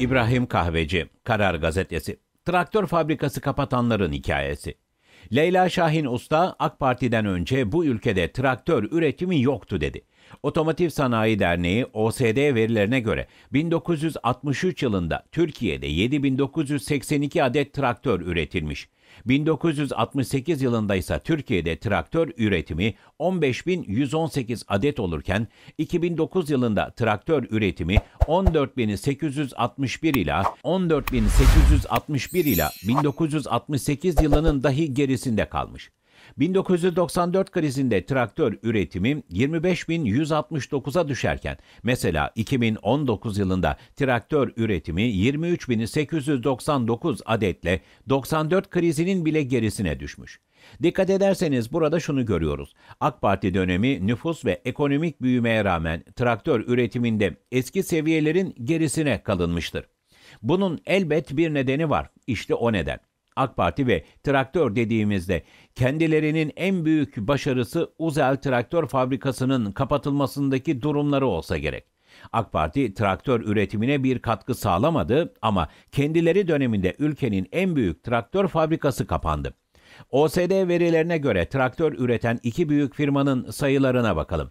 İbrahim Kahveci, Karar Gazetesi. Traktör fabrikası kapatanların hikayesi. Leyla Şahin Usta AK Parti'den önce bu ülkede traktör üretimi yoktu dedi. Otomotiv Sanayi Derneği OSD verilerine göre 1963 yılında Türkiye'de 7982 adet traktör üretilmiş. 1968 yılında ise Türkiye'de traktör üretimi 15.118 adet olurken 2009 yılında traktör üretimi 14.861 ila 14.861 ila 1968 yılının dahi gerisinde kalmış. 1994 krizinde traktör üretimi 25.169'a düşerken mesela 2019 yılında traktör üretimi 23.899 adetle 94 krizinin bile gerisine düşmüş. Dikkat ederseniz burada şunu görüyoruz. AK Parti dönemi nüfus ve ekonomik büyümeye rağmen traktör üretiminde eski seviyelerin gerisine kalınmıştır. Bunun elbet bir nedeni var. İşte o neden. AK Parti ve traktör dediğimizde kendilerinin en büyük başarısı Uzel traktör fabrikasının kapatılmasındaki durumları olsa gerek. AK Parti traktör üretimine bir katkı sağlamadı ama kendileri döneminde ülkenin en büyük traktör fabrikası kapandı. OSD verilerine göre traktör üreten iki büyük firmanın sayılarına bakalım.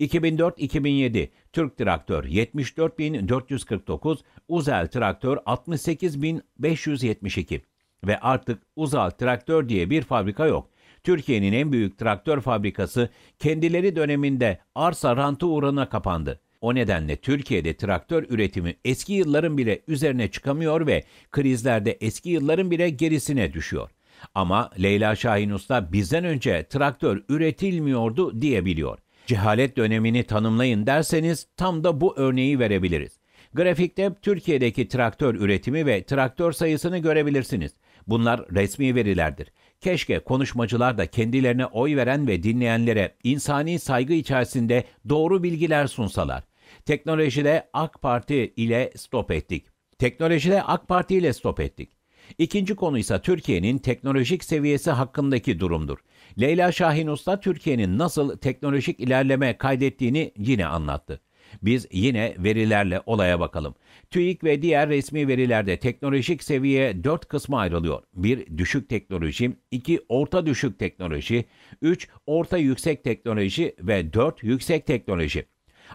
2004-2007 Türk Traktör 74.449, Uzel Traktör 68.572 ve artık Uzal Traktör diye bir fabrika yok. Türkiye'nin en büyük traktör fabrikası kendileri döneminde arsa rantı uğruna kapandı. O nedenle Türkiye'de traktör üretimi eski yılların bile üzerine çıkamıyor ve krizlerde eski yılların bile gerisine düşüyor. Ama Leyla Şahin Usta bizden önce traktör üretilmiyordu diyebiliyor. Cehalet dönemini tanımlayın derseniz tam da bu örneği verebiliriz. Grafikte Türkiye'deki traktör üretimi ve traktör sayısını görebilirsiniz. Bunlar resmi verilerdir. Keşke konuşmacılar da kendilerine oy veren ve dinleyenlere insani saygı içerisinde doğru bilgiler sunsalar. Teknolojide AK Parti ile stop ettik. Teknolojide AK Parti ile stop ettik. İkinci konu ise Türkiye'nin teknolojik seviyesi hakkındaki durumdur. Leyla Şahin Usta Türkiye'nin nasıl teknolojik ilerleme kaydettiğini yine anlattı. Biz yine verilerle olaya bakalım. TÜİK ve diğer resmi verilerde teknolojik seviye 4 kısma ayrılıyor. 1. Düşük teknoloji, 2. Orta düşük teknoloji, 3. Orta yüksek teknoloji ve 4. Yüksek teknoloji.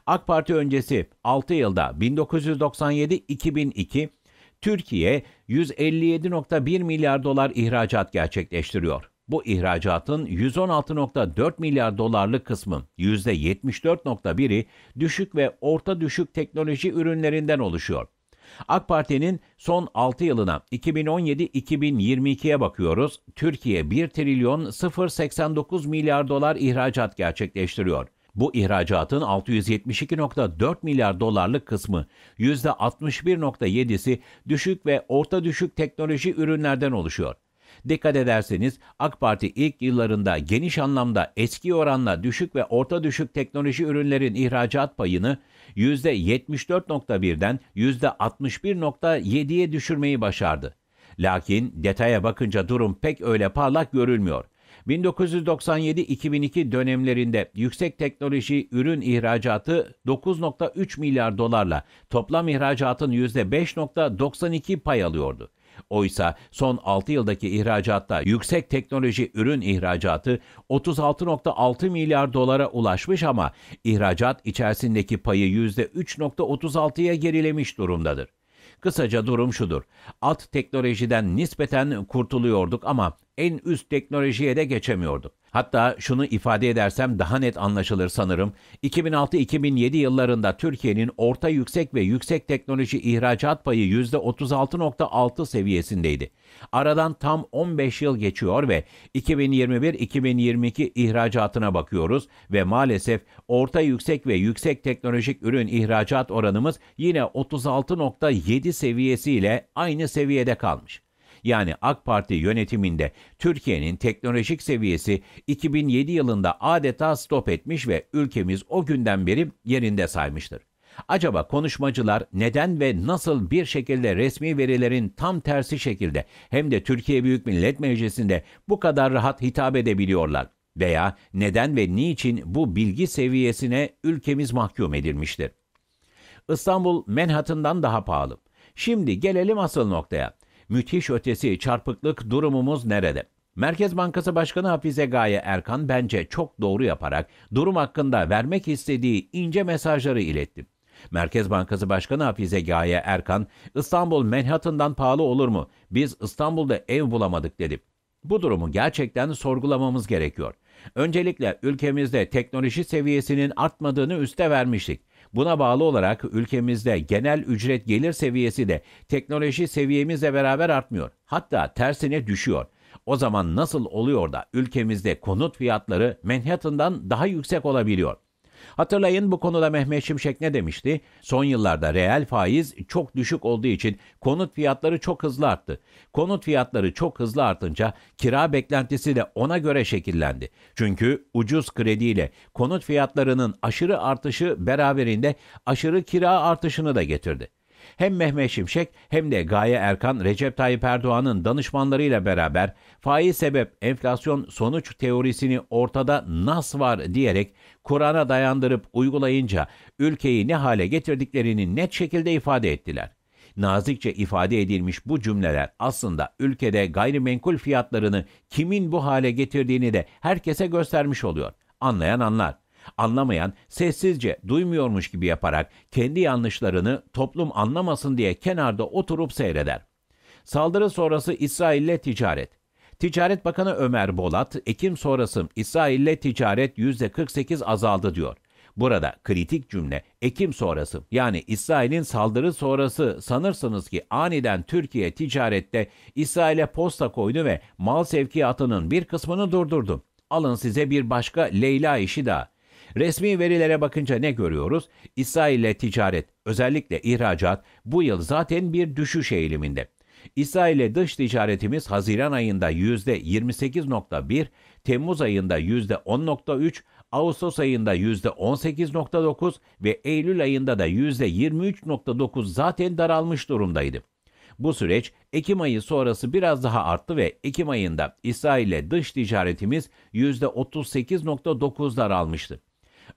AK Parti öncesi 6 yılda 1997-2002 Türkiye 157.1 milyar dolar ihracat gerçekleştiriyor. Bu ihracatın 116.4 milyar dolarlık kısmı %74.1'i düşük ve orta düşük teknoloji ürünlerinden oluşuyor. AK Parti'nin son 6 yılına 2017-2022'ye bakıyoruz. Türkiye 1 trilyon 089 milyar dolar ihracat gerçekleştiriyor. Bu ihracatın 672.4 milyar dolarlık kısmı %61.7'si düşük ve orta düşük teknoloji ürünlerden oluşuyor. Dikkat ederseniz AK Parti ilk yıllarında geniş anlamda eski oranla düşük ve orta düşük teknoloji ürünlerin ihracat payını %74.1'den %61.7'ye düşürmeyi başardı. Lakin detaya bakınca durum pek öyle parlak görülmüyor. 1997-2002 dönemlerinde yüksek teknoloji ürün ihracatı 9.3 milyar dolarla toplam ihracatın %5.92 pay alıyordu. Oysa son 6 yıldaki ihracatta yüksek teknoloji ürün ihracatı 36.6 milyar dolara ulaşmış ama ihracat içerisindeki payı %3.36'ya gerilemiş durumdadır. Kısaca durum şudur. Alt teknolojiden nispeten kurtuluyorduk ama en üst teknolojiye de geçemiyorduk. Hatta şunu ifade edersem daha net anlaşılır sanırım. 2006-2007 yıllarında Türkiye'nin orta yüksek ve yüksek teknoloji ihracat payı %36.6 seviyesindeydi. Aradan tam 15 yıl geçiyor ve 2021-2022 ihracatına bakıyoruz ve maalesef orta yüksek ve yüksek teknolojik ürün ihracat oranımız yine 36.7 seviyesiyle aynı seviyede kalmış yani AK Parti yönetiminde Türkiye'nin teknolojik seviyesi 2007 yılında adeta stop etmiş ve ülkemiz o günden beri yerinde saymıştır. Acaba konuşmacılar neden ve nasıl bir şekilde resmi verilerin tam tersi şekilde hem de Türkiye Büyük Millet Meclisi'nde bu kadar rahat hitap edebiliyorlar? Veya neden ve niçin bu bilgi seviyesine ülkemiz mahkum edilmiştir? İstanbul Manhattan'dan daha pahalı. Şimdi gelelim asıl noktaya müthiş ötesi çarpıklık durumumuz nerede? Merkez Bankası Başkanı Hafize Gaye Erkan bence çok doğru yaparak durum hakkında vermek istediği ince mesajları iletti. Merkez Bankası Başkanı Hafize Gaye Erkan, İstanbul Manhattan'dan pahalı olur mu? Biz İstanbul'da ev bulamadık dedi. Bu durumu gerçekten sorgulamamız gerekiyor. Öncelikle ülkemizde teknoloji seviyesinin artmadığını üste vermiştik. Buna bağlı olarak ülkemizde genel ücret gelir seviyesi de teknoloji seviyemizle beraber artmıyor. Hatta tersine düşüyor. O zaman nasıl oluyor da ülkemizde konut fiyatları Manhattan'dan daha yüksek olabiliyor? Hatırlayın bu konuda Mehmet Şimşek ne demişti? Son yıllarda reel faiz çok düşük olduğu için konut fiyatları çok hızlı arttı. Konut fiyatları çok hızlı artınca kira beklentisi de ona göre şekillendi. Çünkü ucuz krediyle konut fiyatlarının aşırı artışı beraberinde aşırı kira artışını da getirdi. Hem Mehmet Şimşek hem de Gaye Erkan Recep Tayyip Erdoğan'ın danışmanlarıyla beraber faiz sebep enflasyon sonuç teorisini ortada nas var diyerek Kur'an'a dayandırıp uygulayınca ülkeyi ne hale getirdiklerini net şekilde ifade ettiler nazikçe ifade edilmiş bu cümleler aslında ülkede gayrimenkul fiyatlarını kimin bu hale getirdiğini de herkese göstermiş oluyor. Anlayan anlar. Anlamayan sessizce duymuyormuş gibi yaparak kendi yanlışlarını toplum anlamasın diye kenarda oturup seyreder. Saldırı sonrası İsrail'le ticaret. Ticaret Bakanı Ömer Bolat, Ekim sonrası İsrail'le ticaret %48 azaldı diyor. Burada kritik cümle Ekim sonrası yani İsrail'in saldırı sonrası sanırsınız ki aniden Türkiye ticarette İsrail'e posta koydu ve mal sevkiyatının bir kısmını durdurdu. Alın size bir başka Leyla işi daha. Resmi verilere bakınca ne görüyoruz? İsrail ile ticaret, özellikle ihracat bu yıl zaten bir düşüş eğiliminde. İsrail ile dış ticaretimiz Haziran ayında %28.1, Temmuz ayında %10.3, Ağustos ayında %18.9 ve Eylül ayında da %23.9 zaten daralmış durumdaydı. Bu süreç Ekim ayı sonrası biraz daha arttı ve Ekim ayında İsrail ile dış ticaretimiz %38.9 daralmıştı.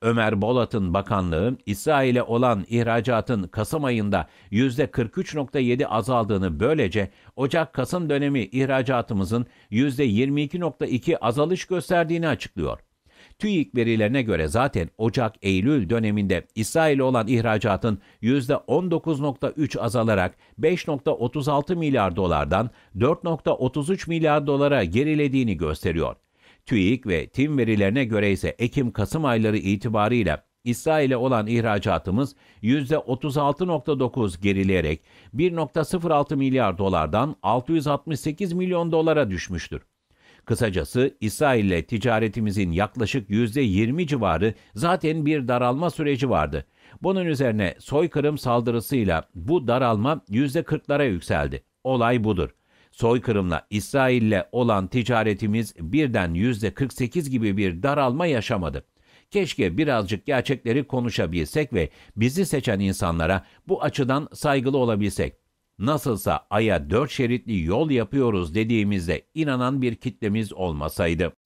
Ömer Bolat'ın bakanlığı İsrail'e olan ihracatın Kasım ayında %43.7 azaldığını böylece Ocak-Kasım dönemi ihracatımızın %22.2 azalış gösterdiğini açıklıyor. TÜİK verilerine göre zaten Ocak-Eylül döneminde İsrail'e olan ihracatın %19.3 azalarak 5.36 milyar dolardan 4.33 milyar dolara gerilediğini gösteriyor. TÜİK ve TİM verilerine göre ise Ekim-Kasım ayları itibarıyla İsrail'e olan ihracatımız %36.9 gerileyerek 1.06 milyar dolardan 668 milyon dolara düşmüştür. Kısacası İsraille ticaretimizin yaklaşık %20 civarı zaten bir daralma süreci vardı. Bunun üzerine soykırım saldırısıyla bu daralma %40'lara yükseldi. Olay budur. Soykırımla İsrail'le olan ticaretimiz birden %48 gibi bir daralma yaşamadı. Keşke birazcık gerçekleri konuşabilsek ve bizi seçen insanlara bu açıdan saygılı olabilsek. Nasılsa aya dört şeritli yol yapıyoruz dediğimizde inanan bir kitlemiz olmasaydı.